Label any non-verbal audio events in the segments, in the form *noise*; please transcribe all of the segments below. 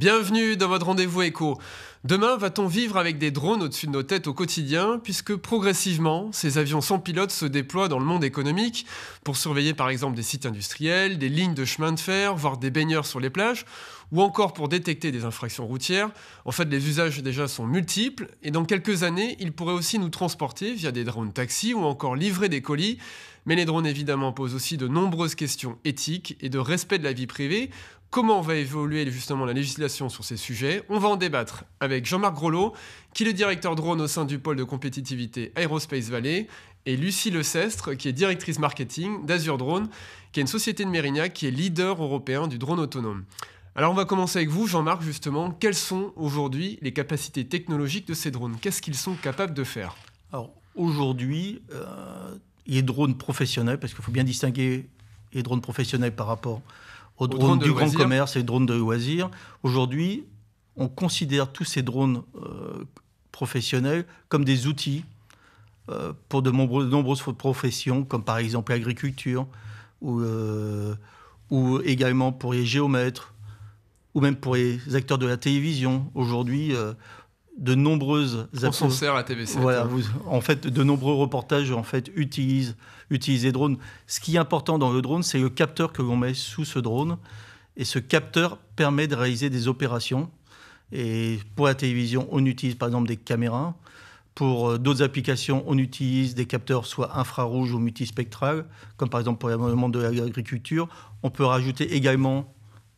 Bienvenue dans votre rendez-vous éco. Demain, va-t-on vivre avec des drones au-dessus de nos têtes au quotidien, puisque progressivement, ces avions sans pilote se déploient dans le monde économique pour surveiller par exemple des sites industriels, des lignes de chemin de fer, voire des baigneurs sur les plages, ou encore pour détecter des infractions routières. En fait, les usages déjà sont multiples, et dans quelques années, ils pourraient aussi nous transporter via des drones taxis ou encore livrer des colis. Mais les drones évidemment posent aussi de nombreuses questions éthiques et de respect de la vie privée, comment va évoluer justement la législation sur ces sujets. On va en débattre avec Jean-Marc Grolot, qui est le directeur drone au sein du pôle de compétitivité Aerospace Valley, et Lucie Lecestre, qui est directrice marketing d'Azure Drone, qui est une société de Mérignac qui est leader européen du drone autonome. Alors on va commencer avec vous, Jean-Marc, justement. Quelles sont aujourd'hui les capacités technologiques de ces drones Qu'est-ce qu'ils sont capables de faire Alors aujourd'hui, euh, les drones professionnels, parce qu'il faut bien distinguer les drones professionnels par rapport drones, du grand commerce et drones de loisirs. Aujourd'hui, on considère tous ces drones euh, professionnels comme des outils euh, pour de nombreuses, professions, comme par exemple l'agriculture, ou, euh, ou également pour les géomètres, ou même pour les acteurs de la télévision. Aujourd'hui, de nombreuses On s'en sert la TVC. Voilà, hein. en fait, de nombreux reportages en fait utilisent, utilisent drones. Ce qui est important dans le drone, c'est le capteur que l'on met sous ce drone. Et ce capteur permet de réaliser des opérations. Et pour la télévision, on utilise par exemple des caméras. Pour euh, d'autres applications, on utilise des capteurs soit infrarouges ou multispectrales, comme par exemple pour le monde de l'agriculture. On peut rajouter également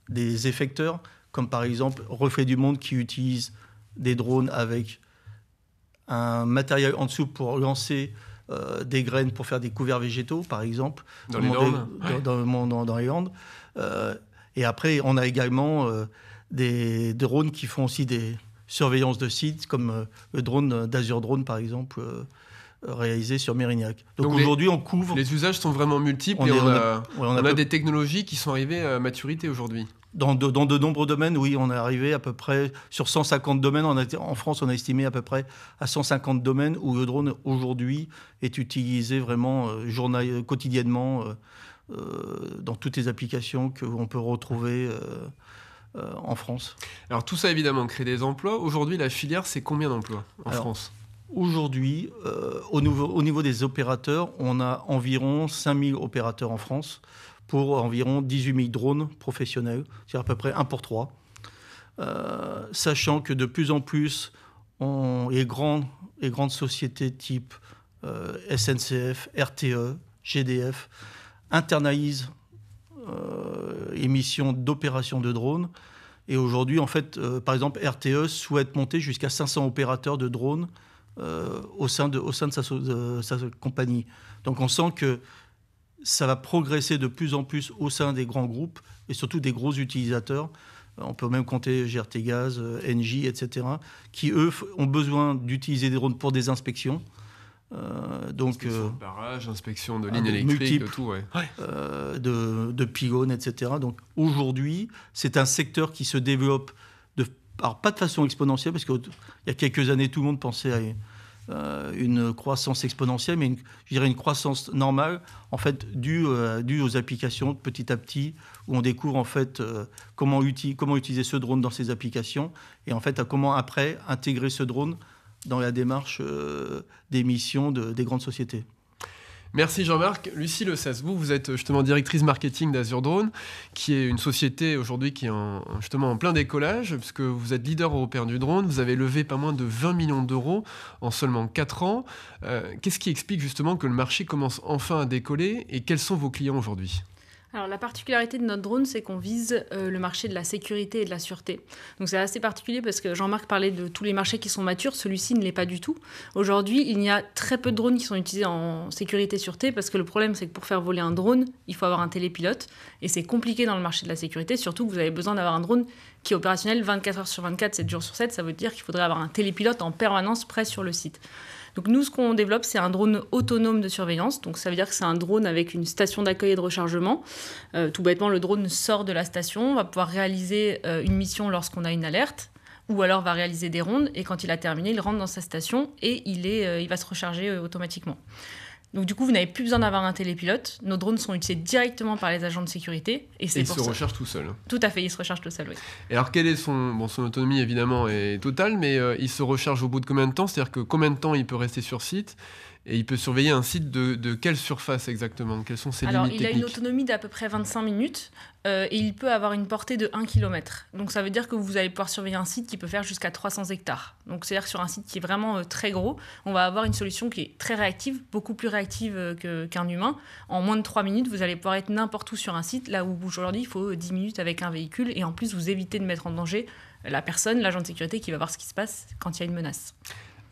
des effecteurs, comme par exemple Reflet du Monde qui utilise des drones avec un matériel en dessous pour lancer euh, des graines pour faire des couverts végétaux, par exemple, dans, les Landes. dans, les Landes. Euh, et après, on a également euh, des drones qui font aussi des surveillances de sites, comme le drone d'Azure Drone, par exemple, réalisé sur Mérignac. Donc, aujourd'hui, on couvre. Les usages sont vraiment multiples on et on, a, des technologies qui sont arrivées à maturité aujourd'hui dans de, nombreux domaines, oui, on est arrivé à peu près sur 150 domaines. On en France, on a estimé à peu près à 150 domaines où le drone aujourd'hui est utilisé vraiment euh, journal, euh, quotidiennement euh, dans toutes les applications que l'on peut retrouver. en France. Alors tout ça évidemment crée des emplois. Aujourd'hui la filière c'est combien d'emplois en France Aujourd'hui au, au, niveau des opérateurs on a environ 5000 opérateurs en France pour environ 18 000 drones professionnels, c'est à peu près 1 pour 3. Euh, sachant que de plus en plus, on, les, grands, les, grandes sociétés type euh, SNCF, RTE, GDF internalisent euh, les d'opération de drones. Et aujourd'hui, en fait, euh, par exemple, RTE souhaite monter jusqu'à 500 opérateurs de drones au sein, de, au sein sa, de sa compagnie. Donc on sent que ça va progresser de plus en plus au sein des grands groupes et surtout des gros utilisateurs. On peut même compter GRT Gaz, euh, Engie, etc., qui, eux, ont besoin d'utiliser des drones pour des inspections. Euh, donc, de euh, barrage, inspection de ah, lignes électriques, euh, de tout, de, pylônes, etc. Donc aujourd'hui, c'est un secteur qui se développe, de, pas de façon exponentielle, parce qu'il y a quelques années, tout le monde pensait à euh, une croissance exponentielle, mais une, je dirais une croissance normale, en fait, due, euh, aux applications petit à petit, où on découvre en fait euh, comment, comment utiliser ce drone dans ces applications, et en fait à comment après intégrer ce drone dans la démarche des missions des grandes sociétés. Merci Jean-Marc. Lucie Le vous, vous êtes euh, justement directrice marketing d'Azure Drone, qui est une société aujourd'hui qui est en, justement en plein décollage, puisque vous êtes leader européen du drone, vous avez levé pas moins de 20 millions d'euros en seulement 4 ans. Euh, qu'est-ce qui explique justement que le marché commence enfin à décoller et quels sont vos clients aujourd'hui alors la particularité de notre drone, c'est qu'on vise euh, le marché de la sécurité et de la sûreté. Donc c'est assez particulier parce que Jean-Marc parlait de tous les marchés qui sont matures, celui-ci ne l'est pas du tout. Aujourd'hui, il y a très peu de drones qui sont utilisés en sécurité-sûreté parce que le problème, c'est que pour faire voler un drone, il faut avoir un télépilote. Et c'est compliqué dans le marché de la sécurité, surtout que vous avez besoin d'avoir un drone qui est opérationnel 24 heures sur 24, 7 jours sur 7. Ça veut dire qu'il faudrait avoir un télépilote en permanence près sur le site. Donc nous, ce qu'on développe, c'est un drone autonome de surveillance. Donc ça veut dire que c'est un drone avec une station d'accueil et de rechargement. Euh, tout bêtement, le drone sort de la station, va pouvoir réaliser euh, une mission lorsqu'on a une alerte ou alors va réaliser des rondes et quand il a terminé, il rentre dans sa station et il, euh, il va se recharger automatiquement. Donc du coup, vous n'avez plus besoin d'avoir un télépilote. Nos drones sont utilisés directement par les agents de sécurité. Et, c'est ils se recherchent tout seuls. Hein. Tout à fait, ils se rechargent tout seuls, oui. alors, quelle est son, son autonomie, évidemment, est totale, mais euh, il se recharge au bout de combien de temps C'est-à-dire que combien de temps il peut rester sur site et il peut surveiller un site de, quelle surface exactement Quelles sont ses Alors, il a une autonomie d'à peu près 25 minutes euh, et il peut avoir une portée de 1 km. Donc ça veut dire que vous allez pouvoir surveiller un site qui peut faire jusqu'à 300 hectares. Donc c'est-à-dire sur un site qui est vraiment euh, très gros, on va avoir une solution qui est très réactive, beaucoup plus réactive euh, qu'un humain. En moins de 3 minutes, vous allez pouvoir être n'importe où sur un site, là où aujourd'hui il faut 10 minutes avec un véhicule et en plus vous évitez de mettre en danger la personne, l'agent de sécurité qui va voir ce qui se passe quand il y a une menace.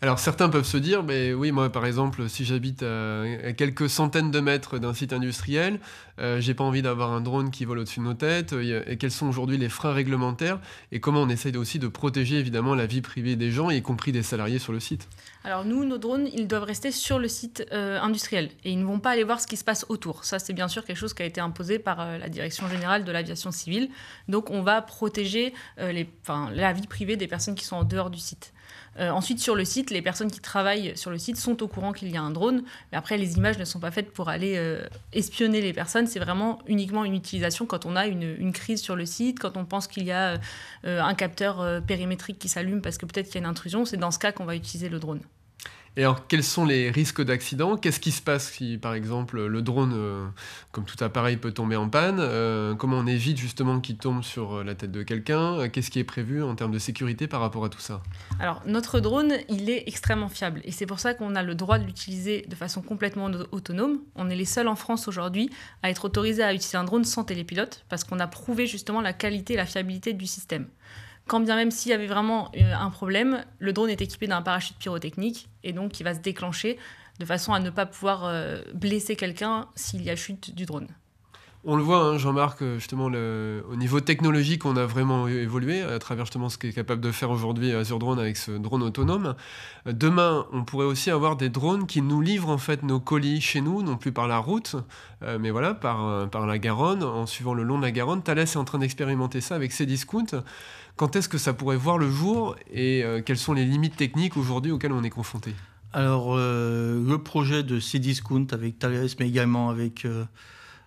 Alors certains peuvent se dire, mais oui, moi par exemple, si j'habite à, euh, quelques centaines de mètres d'un site industriel, euh, j'ai pas envie d'avoir un drone qui vole au-dessus de nos têtes, euh, et quels sont aujourd'hui les freins réglementaires, et comment on essaye aussi de protéger évidemment la vie privée des gens, y compris des salariés sur le site Alors nous, nos drones, ils doivent rester sur le site industriel, et ils ne vont pas aller voir ce qui se passe autour. Ça, c'est bien sûr quelque chose qui a été imposé par la Direction générale de l'aviation civile. Donc on va protéger la vie privée des personnes qui sont en dehors du site. Euh, ensuite, sur le site, les personnes qui travaillent sur le site sont au courant qu'il y a un drone, mais après, les images ne sont pas faites pour aller euh, espionner les personnes. C'est vraiment uniquement une utilisation quand on a une, crise sur le site, quand on pense qu'il y a euh, un capteur périmétrique qui s'allume parce que peut-être qu'il y a une intrusion. C'est dans ce cas qu'on va utiliser le drone. Et alors, quels sont les risques d'accident Qu'est-ce qui se passe si, par exemple, le drone, euh, comme tout appareil, peut tomber en panne euh, Comment on évite justement qu'il tombe sur euh, la tête de quelqu'un Qu'est-ce qui est prévu en termes de sécurité par rapport à tout ça Alors, notre drone, il est extrêmement fiable. Et c'est pour ça qu'on a le droit de l'utiliser de façon complètement autonome. On est les seuls en France aujourd'hui à être autorisés à utiliser un drone sans télépilote, parce qu'on a prouvé justement la qualité et la fiabilité du système. Quand bien même s'il y avait vraiment euh, un problème, le drone est équipé d'un parachute pyrotechnique et donc qui va se déclencher de façon à ne pas pouvoir euh, blesser quelqu'un s'il y a chute du drone. On le voit, hein, Jean-Marc, euh, justement, au niveau technologique, on a vraiment évolué euh, à travers justement ce qu'est capable de faire aujourd'hui Azure euh, Drone avec ce drone autonome. Demain, on pourrait aussi avoir des drones qui nous livrent en fait nos colis chez nous, non plus par la route, mais voilà, par, par la Garonne, en suivant le long de la Garonne. Thales est en train d'expérimenter ça avec ses Quand est-ce que ça pourrait voir le jour et quelles sont les limites techniques aujourd'hui auxquelles on est confronté Alors, le projet de Cdiscount avec Thales, mais également avec...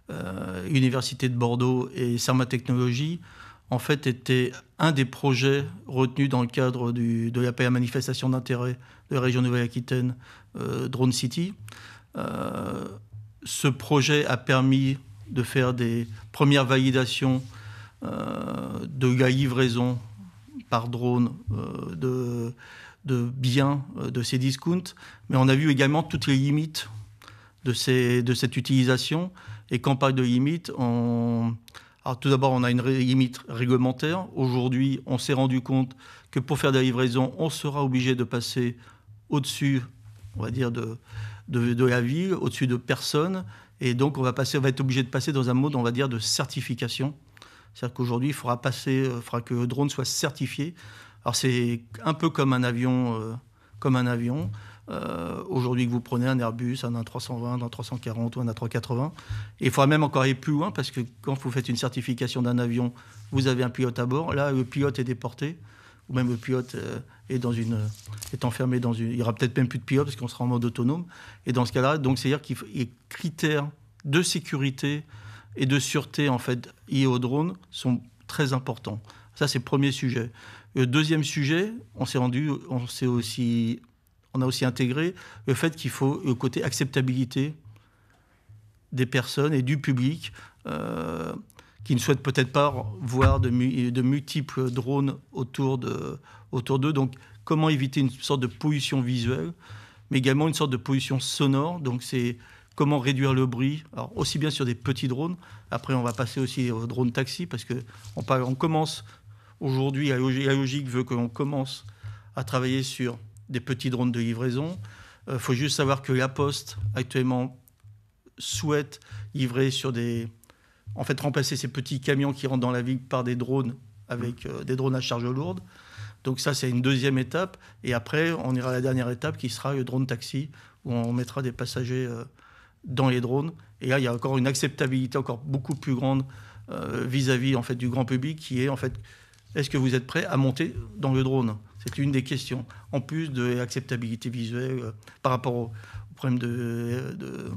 Euh, Université de Bordeaux et Cerma Technologies, en fait, était un des projets retenus dans le cadre de la manifestation d'intérêt de la région Nouvelle-Aquitaine, euh, Drone City. Euh, ce projet a permis de faire des premières validations de la livraison par drone de, biens de ces discounts, mais on a vu également toutes les limites de cette utilisation. Et quand on parle de limite, Alors, tout d'abord, on a une limite réglementaire. Aujourd'hui, on s'est rendu compte que pour faire des livraisons, on sera obligé de passer au-dessus, on va dire, de, de, la ville, au-dessus de personnes. Et donc, on va, passer, on va être obligé de passer dans un mode, on va dire, de certification. C'est-à-dire qu'aujourd'hui, il faudra, passer, euh, il que le drone soit certifié. Alors, c'est un peu comme un avion. Euh, comme un avion. Euh, aujourd'hui, que vous prenez un Airbus, un A320, un A340 ou un A380, il faudra même encore aller plus loin parce que quand vous faites une certification d'un avion, vous avez un pilote à bord. Là, le pilote est déporté ou même le pilote euh, est, dans une, euh, est enfermé dans une. Il n'y aura peut-être même plus de pilote parce qu'on sera en mode autonome. Et dans ce cas-là, donc c'est-à-dire qu'il les critères de sécurité et de sûreté en fait liés au drone, sont très importants. Ça, c'est le premier sujet. Le deuxième sujet, on s'est rendu, on s'est aussi on a aussi intégré le fait qu'il faut le côté acceptabilité des personnes et du public euh, qui ne souhaitent peut-être pas voir de, multiples drones autour d'eux. Donc, comment éviter une sorte de pollution visuelle, mais également une sorte de pollution sonore. Donc, c'est comment réduire le bruit, aussi bien sur des petits drones. Après, on va passer aussi aux drones taxi parce qu'on commence aujourd'hui. La logique veut que l'on commence à travailler sur des petits drones de livraison. Il euh, faut juste savoir que La Poste, actuellement, souhaite livrer sur des. En fait, remplacer ces petits camions qui rentrent dans la ville par des drones avec euh, des drones à charge lourde. Donc, ça, c'est une deuxième étape. Et après, on ira à la dernière étape qui sera le drone taxi, où on mettra des passagers euh, dans les drones. Et là, il y a encore une acceptabilité encore beaucoup plus grande vis-à-vis en fait, du grand public qui est en fait est-ce que vous êtes prêt à monter dans le drone c'est une des questions, en plus de l'acceptabilité visuelle euh, par rapport au, problème de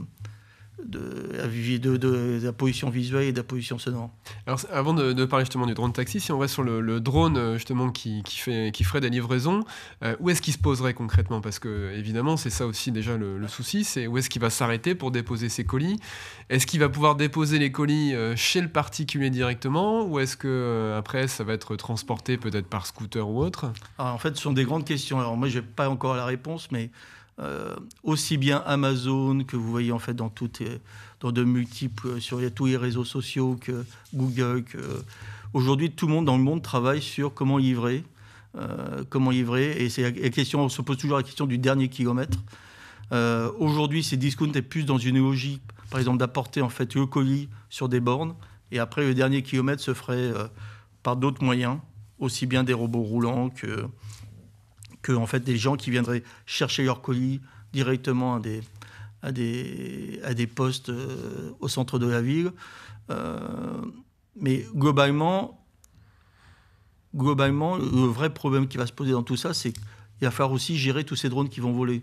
de, de, de, la position visuelle et de la position sonore. Alors avant de, parler justement du drone taxi, si on reste sur le, drone euh, justement qui, fait, qui ferait des livraisons, euh, où est-ce qu'il se poserait concrètement Parce que évidemment c'est ça aussi déjà le, souci, c'est où est-ce qu'il va s'arrêter pour déposer ses colis Est-ce qu'il va pouvoir déposer les colis euh, chez le particulier directement ou est-ce que après ça va être transporté peut-être par scooter ou autre ah, En fait ce sont des grandes questions. Alors moi je n'ai pas encore la réponse mais euh, aussi bien Amazon que vous voyez en fait dans toutes dans de multiples euh, sur tous les réseaux sociaux que Google que aujourd'hui tout le monde dans le monde travaille sur comment livrer euh, comment livrer et c'est la question on se pose toujours la question du dernier kilomètre aujourd'hui ces discounts est plus dans une logique par exemple d'apporter en fait le colis sur des bornes et après le dernier kilomètre se ferait par d'autres moyens aussi bien des robots roulants que en fait, des gens qui viendraient chercher leur colis directement à des, à des, postes euh, au centre de la ville. Euh, mais globalement, globalement, le vrai problème qui va se poser dans tout ça, c'est qu'il va falloir aussi gérer tous ces drones qui vont voler.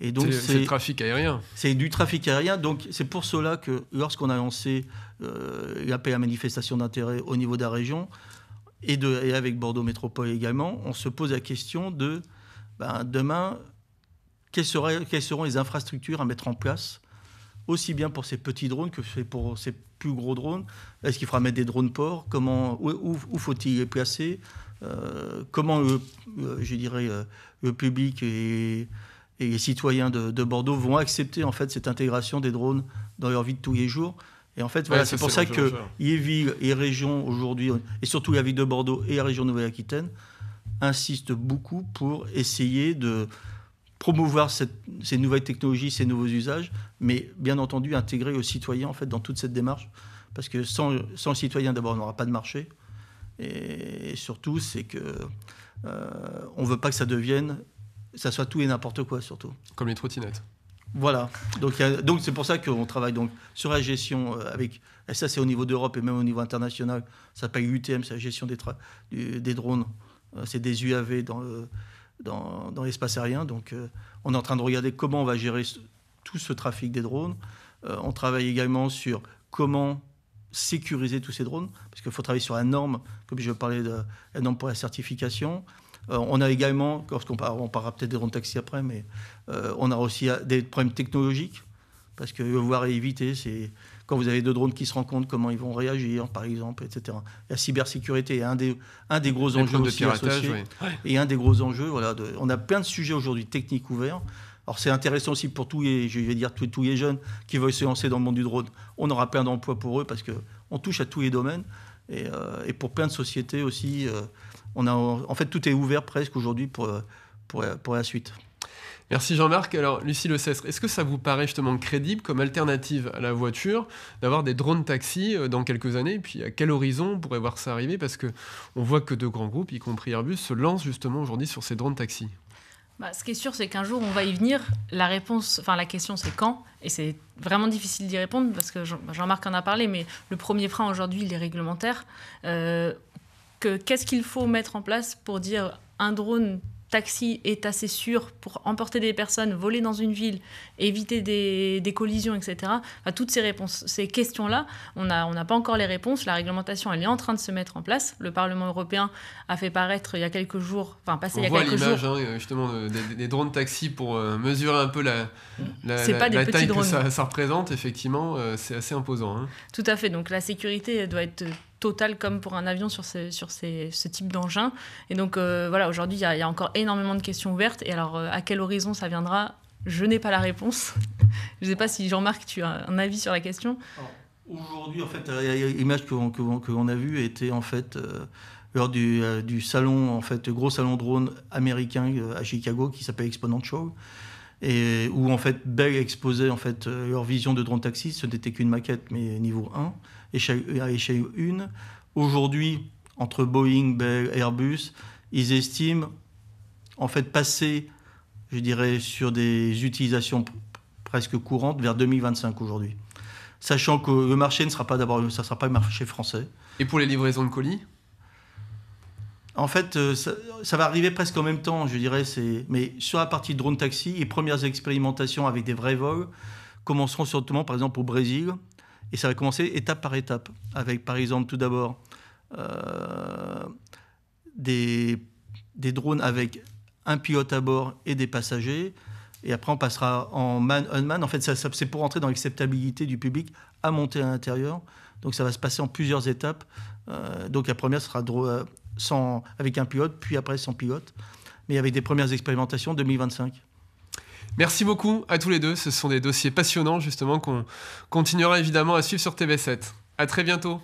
Et donc c'est du trafic aérien. C'est du trafic aérien. Donc c'est pour cela que lorsqu'on a lancé euh, l'appel à manifestation d'intérêt au niveau de la région, et, avec Bordeaux Métropole également, on se pose la question de ben, demain, quelles, quelles, seront les infrastructures à mettre en place, aussi bien pour ces petits drones que pour ces plus gros drones Est-ce qu'il faudra mettre des drones ports Comment, Où, faut-il les placer euh, Comment, le, euh, je dirais, euh, le public et, les citoyens de, de, Bordeaux vont accepter en fait cette intégration des drones dans leur vie de tous les jours et en fait, voilà, c'est pour ça que Yéville et Région aujourd'hui, et surtout la ville de Bordeaux et la Région Nouvelle-Aquitaine, insistent beaucoup pour essayer de promouvoir ces nouvelles technologies, ces nouveaux usages, mais bien entendu intégrer le citoyens en fait dans toute cette démarche, parce que sans, le citoyen, d'abord, on n'aura pas de marché, et, surtout, c'est que euh, on veut pas que ça devienne, ça soit tout et n'importe quoi surtout. Comme les trottinettes. Voilà. Donc, donc c'est pour ça qu'on travaille donc sur la gestion euh, avec. Et ça, c'est au niveau d'Europe et même au niveau international. Ça s'appelle UTM, c'est la gestion des, drones. Euh, c'est des UAV dans l'espace aérien. Donc, euh, on est en train de regarder comment on va gérer tout ce trafic des drones. on travaille également sur comment sécuriser tous ces drones, parce qu'il faut travailler sur la norme, comme je parlais de la norme pour la certification. Euh, on a également, lorsqu'on on parlera peut-être des drones taxis taxi après, mais euh, on a aussi euh, des problèmes technologiques. Parce que voir et éviter, c'est quand vous avez deux drones qui se rencontrent, comment ils vont réagir, par exemple, etc. La cybersécurité est un des, gros enjeux de Et un des gros enjeux, voilà, on a plein de sujets aujourd'hui techniques ouverts. Alors c'est intéressant aussi pour tous les, je dire, les jeunes qui veulent se lancer dans le monde du drone. On aura plein d'emplois pour eux parce qu'on touche à tous les domaines. Et, pour plein de sociétés aussi, on a, en fait, tout est ouvert presque aujourd'hui pour, pour, la suite. Merci Jean-Marc. Alors, Lucie Le Cestre, est-ce que ça vous paraît justement crédible comme alternative à la voiture d'avoir des drones taxis euh, dans quelques années Et puis, à quel horizon on pourrait voir ça arriver Parce que on voit que de grands groupes, y compris Airbus, se lancent justement aujourd'hui sur ces drones taxis. Bah, ce qui est sûr, c'est qu'un jour, on va y venir. La réponse, enfin, la question, c'est quand Et c'est vraiment difficile d'y répondre parce que Jean-Marc en a parlé, mais le premier frein aujourd'hui, il est réglementaire. Euh, qu'est-ce qu'il faut mettre en place pour dire un drone taxi est assez sûr pour emporter des personnes, voler dans une ville, éviter des, collisions, etc. toutes ces réponses, ces questions-là, on n'a on pas encore les réponses. La réglementation, elle est en train de se mettre en place. Le Parlement européen a fait paraître il y a quelques jours, enfin passé on il y a quelques jours. On voit l'image, hein, justement, des, drones taxi pour euh, mesurer un peu la, taille que ça, représente. Effectivement, euh, c'est assez imposant. Hein. Tout à fait. Donc la sécurité doit être totale comme pour un avion sur ce, sur ce type d'engin. Et donc euh, voilà, aujourd'hui, il y, a encore énormément de questions ouvertes. Et alors, euh, à quel horizon ça viendra Je n'ai pas la réponse. *laughs* je ne sais pas si Jean-Marc, tu as un avis sur la question. Aujourd'hui, en fait, l'image que, a vue était en fait euh, lors du, du, salon, en fait, gros salon drone américain à Chicago qui s'appelle Exponent Show et où en fait Bell exposait en fait euh, leur vision de Drone Taxi. Ce n'était qu'une maquette, mais niveau 1, à échelle 1. Euh, aujourd'hui, entre Boeing, Bell, Airbus, ils estiment en fait passer, je dirais, sur des utilisations presque courantes vers 2025 aujourd'hui. Sachant que le marché ne sera pas d'abord, ça sera pas le marché français. Et pour les livraisons de colis en fait, euh, ça, va arriver presque en même temps, je dirais. mais sur la partie drone taxi, les premières expérimentations avec des vrais vols commenceront surtout, par exemple, au Brésil. Et ça va commencer étape par étape, avec, par exemple, tout d'abord euh, des, des, drones avec un pilote à bord et des passagers. Et après, on passera en man-on-man. En fait, ça, c'est pour entrer dans l'acceptabilité du public à monter à l'intérieur. Donc, ça va se passer en plusieurs étapes. Euh, donc, la première sera drone avec un pilote, puis après sans pilote, mais avec des premières expérimentations 2025. Merci beaucoup à tous les deux. Ce sont des dossiers passionnants, justement, qu'on continuera évidemment à suivre sur TV7. À très bientôt.